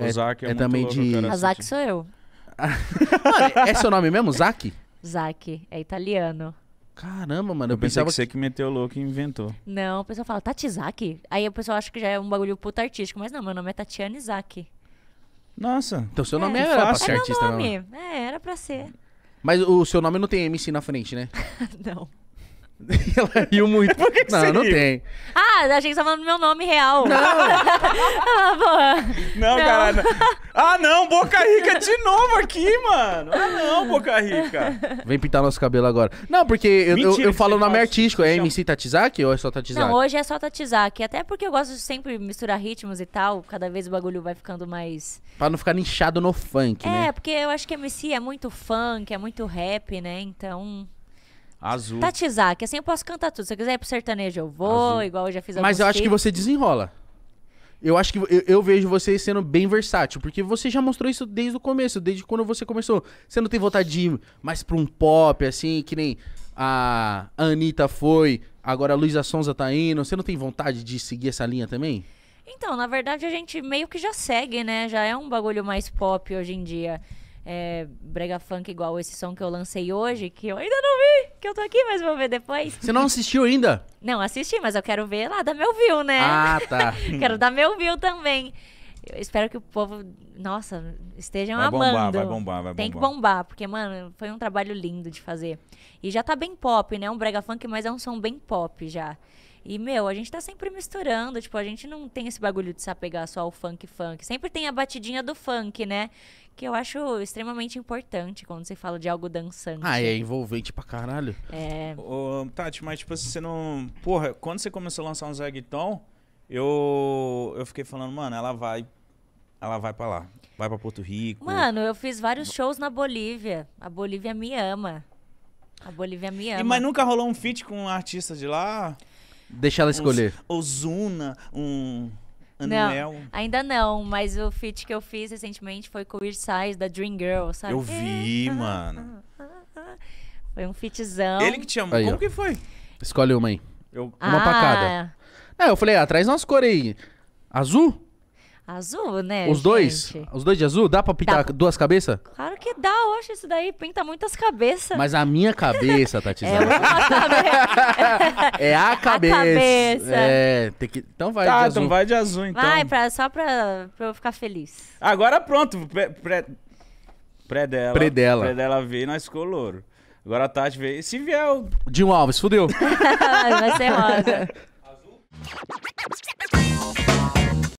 É, o é, Zac é, é muito também louco, de- cara, A assim, Zac tipo. sou eu. Mano, é seu nome mesmo, Zac? Zac, é italiano. Caramba, mano, eu, Eu pensei que que você que meteu o louco e inventou. Não, o pessoal fala, Tati Aí o pessoal acha que já é um bagulho puta artístico, mas não, meu nome é Tatiane Zac. Nossa. Então seu é, nome É, era pra ser É artista, não. É? nome. É, era pra ser. Mas o seu nome não tem MC na frente, né? não ela riu muito. Por que que não, você não riu? tem. Ah, a gente tá falando meu nome real. Não! ah, boa. Não, caralho. Ah, não, Boca Rica de novo aqui, mano. Ah, não, Boca Rica. Vem pintar nosso cabelo agora. Não, porque eu, Mentira, eu, eu falo o nome artístico. É MC Tatizaki ou é só Tatizaki? Não, hoje é só Tatizaki. Até porque eu gosto de sempre misturar ritmos e tal. Cada vez o bagulho vai ficando mais. Pra não ficar nichado no funk, é, né? É, porque eu acho que MC é muito funk, é muito rap, né? Então. Azul. Tatizar, que assim eu posso cantar tudo. Se eu quiser ir pro sertanejo, eu vou, Azul. igual eu já fiz Mas eu acho tipos. que você desenrola. Eu acho que eu, eu, vejo você sendo bem versátil, porque você já mostrou isso desde o começo, desde quando você começou. Você não tem vontade de ir mais pra um pop, assim, que nem a Anitta foi, agora a Luísa Sonza tá indo. Você não tem vontade de seguir essa linha também? Então, na verdade, a gente meio que já segue, né? Já é um bagulho mais pop hoje em dia é, brega funk igual esse som que eu lancei hoje, que eu ainda não vi, que eu tô aqui, mas vou ver depois. Você não assistiu ainda? Não, assisti, mas eu quero ver lá, dar meu view, né? Ah, tá. quero dar meu view também. Eu espero que o povo, nossa, estejam vai amando. Bombar, vai bombar, vai bombar. Tem que bombar, porque, mano, foi um trabalho lindo de fazer. E já tá bem pop, né? Um brega funk, mas é um som bem pop já. E, meu, a gente tá sempre misturando, tipo, a gente não tem esse bagulho de se apegar só ao funk funk. Sempre tem a batidinha do funk, né? que eu acho extremamente importante quando você fala de algo dançante. Ah, é envolvente pra caralho. É. Ô, Tati, mas tipo, você não. Porra, quando você começou a lançar um Zagton, eu. Eu fiquei falando, mano, ela vai. Ela vai pra lá. Vai pra Porto Rico. Mano, eu fiz vários shows na Bolívia. A Bolívia me ama. A Bolívia me ama. E, mas nunca rolou um feat com um artista de lá? Deixa ela escolher. Ozuna, um. Anuel? Ah, não, é ainda não, mas o feat que eu fiz recentemente foi com o Irsais da Dream Girl, sabe? Eu vi, é. mano. foi um featzão. Ele que te chamou. Como ó. que foi? Escolhe uma aí. Eu... Uma cada. Ah. É, eu falei, ah, traz umas cores aí. Azul? Azul, né? Os dois? Os dois de azul? Dá pra pintar Dá. duas cabeças? Claro que dá, acho isso daí pinta muitas cabeças. Mas a minha cabeça, É Tatizão. cabeça. É, a cabeça. cabeça. É, tem que. Então vai, tá, de então azul. então vai de azul, então. Vai, pra, só pra, pra eu ficar feliz. Agora pronto, pré, pré, pré dela. Pré dela. Pré dela veio, nós ficou louro. Agora a Tati veio. Se vier, o um Alves, fudeu. Vai ser rosa.